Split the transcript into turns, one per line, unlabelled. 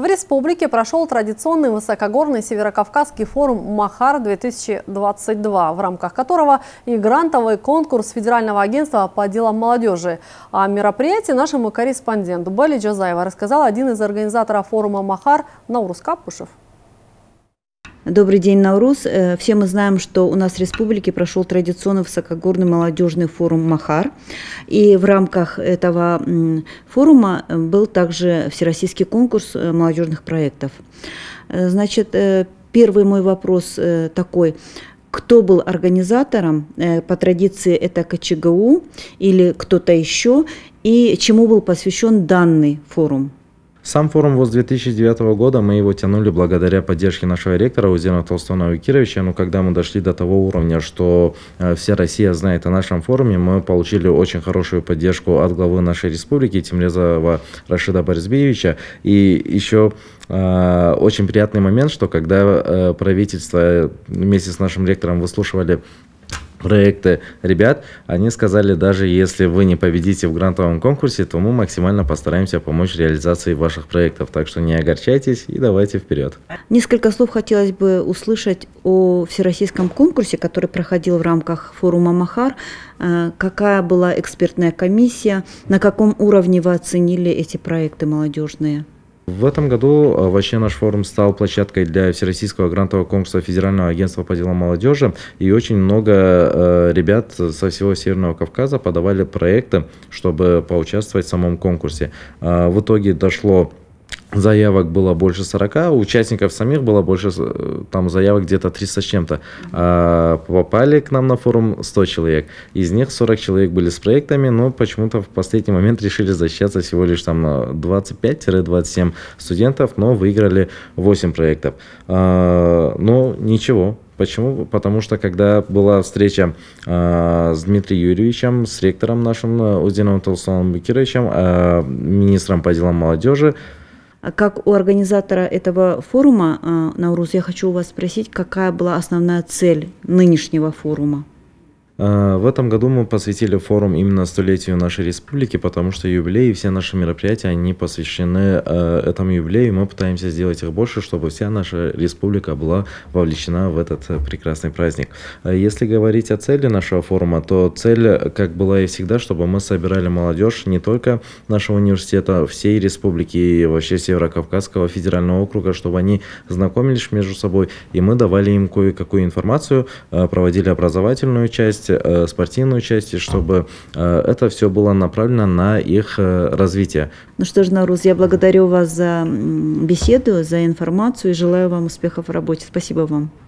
В республике прошел традиционный высокогорный северокавказский форум «Махар-2022», в рамках которого и грантовый конкурс Федерального агентства по делам молодежи. О а мероприятии нашему корреспонденту Бали Джозаева рассказал один из организаторов форума «Махар» Наурус Капушев. Добрый день, Наурус. Э, все мы знаем, что у нас в республике прошел традиционный высокогорный молодежный форум «Махар». И в рамках этого форума э, был также всероссийский конкурс э, молодежных проектов. Значит, первый мой вопрос такой кто был организатором, по традиции это КЧГУ или кто-то еще, и чему был посвящен данный форум?
Сам форум ВОЗ 2009 года мы его тянули благодаря поддержке нашего ректора Узена Толстона Викировича, но ну, когда мы дошли до того уровня, что э, вся Россия знает о нашем форуме, мы получили очень хорошую поддержку от главы нашей республики Тимрезова Рашида Борисбеевича и еще э, очень приятный момент, что когда э, правительство вместе с нашим ректором выслушивали проекты ребят, они сказали, даже если вы не победите в грантовом конкурсе, то мы максимально постараемся помочь реализации ваших проектов. Так что не огорчайтесь и давайте вперед.
Несколько слов хотелось бы услышать о всероссийском конкурсе, который проходил в рамках форума «Махар». Э, какая была экспертная комиссия, на каком уровне вы оценили эти проекты молодежные?
В этом году а, вообще наш форум стал площадкой для Всероссийского грантового конкурса Федерального агентства по делам молодежи. И очень много а, ребят со всего Северного Кавказа подавали проекты, чтобы поучаствовать в самом конкурсе. А, в итоге дошло заявок было больше 40, участников самих было больше, э, там заявок где-то 300 с чем-то. А попали к нам на форум 100 человек. Из них 40 человек были с проектами, но почему-то в последний момент решили защищаться всего лишь там 25-27 э, студентов, но выиграли 8 проектов. А, но ничего, Почему? Потому что когда была встреча э, с Дмитрием Юрьевичем, с ректором нашим
Узином Толстоном Бекировичем, э, а, министром по делам молодежи, а как у организатора этого форума, а, Наурус, я хочу у вас спросить, какая была основная цель нынешнего форума?
А, в этом году мы посвятили форум именно столетию нашей республики, потому что юбилей и все наши мероприятия, они посвящены а, этому юбилею, мы пытаемся сделать их больше, чтобы вся наша республика была вовлечена в этот э, прекрасный праздник. А если говорить о цели нашего форума, то цель, как была и всегда, чтобы мы собирали молодежь не только нашего университета, всей республики и вообще Северокавказского федерального округа, чтобы они знакомились между собой, и мы давали им кое-какую информацию, проводили образовательную часть, часть, э, спортивную часть, чтобы э, это все было направлено на их э, развитие.
Ну что ж, Наруз, я благодарю вас за беседу, за информацию и желаю вам успехов в работе. Спасибо вам.